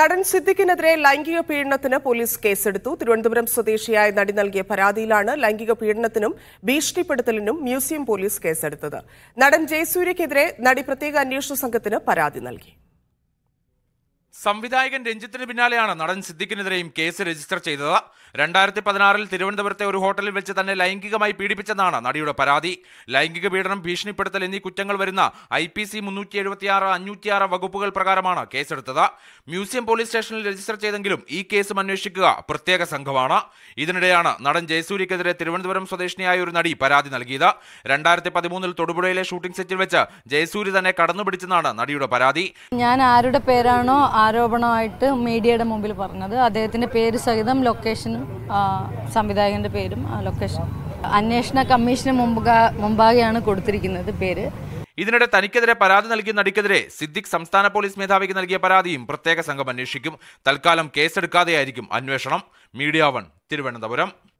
നടൻ സിദ്ദിഖിനെതിരെ ലൈംഗിക പീഡനത്തിന് പോലീസ് കേസെടുത്തു തിരുവനന്തപുരം സ്വദേശിയായ നടി നൽകിയ പരാതിയിലാണ് ലൈംഗിക പീഡനത്തിനും ഭീഷണിപ്പെടുത്തലിനും മ്യൂസിയം പോലീസ് കേസെടുത്തത് നടൻ ജയസൂര്യക്കെതിരെ നടി പ്രത്യേക അന്വേഷണ സംഘത്തിന് പരാതി നൽകി സംവിധായകൻ രഞ്ജിത്തിന് പിന്നാലെയാണ് നടൻ സിദ്ദിഖിനെതിരെയും കേസ് രജിസ്റ്റർ ചെയ്തത് രണ്ടായിരത്തി പതിനാറിൽ തിരുവനന്തപുരത്തെ ഒരു ഹോട്ടലിൽ വെച്ച് തന്നെ ലൈംഗികമായി പീഡിപ്പിച്ചെന്നാണ് നടിയുടെ പരാതി ലൈംഗിക പീഡനം ഭീഷണിപ്പെടുത്തൽ എന്നീ കുറ്റങ്ങൾ വരുന്ന ഐ പി സി മുന്നൂറ്റി എഴുപത്തിയാറ് അഞ്ഞൂറ്റിയാറ് വകുപ്പുകൾ പ്രകാരമാണ് കേസെടുത്തത് മ്യൂസിയം പോലീസ് സ്റ്റേഷനിൽ രജിസ്റ്റർ ചെയ്തെങ്കിലും ഈ കേസും അന്വേഷിക്കുക പ്രത്യേക സംഘമാണ് ഇതിനിടെയാണ് നടൻ ജയസൂര്യക്കെതിരെ തിരുവനന്തപുരം സ്വദേശിനിയായ ഒരു നടി പരാതി നൽകിയത് രണ്ടായിരത്തി പതിമൂന്നിൽ തൊടുപുഴയിലെ ഷൂട്ടിംഗ് സെറ്റിൽ വെച്ച് ജയസൂര്യ തന്നെ കടന്നുപിടിച്ചെന്നാണ് നടിയുടെ പരാതി ഞാൻ ആരുടെ പേരാണോ ആരോപണമായിട്ട് മീഡിയയുടെ മുമ്പിൽ പറഞ്ഞത് അദ്ദേഹത്തിൻ്റെ പേര് സഹിതം ലൊക്കേഷനും സംവിധായകൻ്റെ പേരും ലൊക്കേഷൻ അന്വേഷണ കമ്മീഷന് മുമ്പാകെയാണ് കൊടുത്തിരിക്കുന്നത് പേര് ഇതിനിടെ തനിക്കെതിരെ പരാതി നൽകിയ നടിക്കെതിരെ സിദ്ദിഖ് സംസ്ഥാന പോലീസ് മേധാവിക്ക് നൽകിയ പരാതിയും പ്രത്യേക സംഘം അന്വേഷിക്കും തൽക്കാലം കേസെടുക്കാതെയായിരിക്കും അന്വേഷണം മീഡിയ വൺ തിരുവനന്തപുരം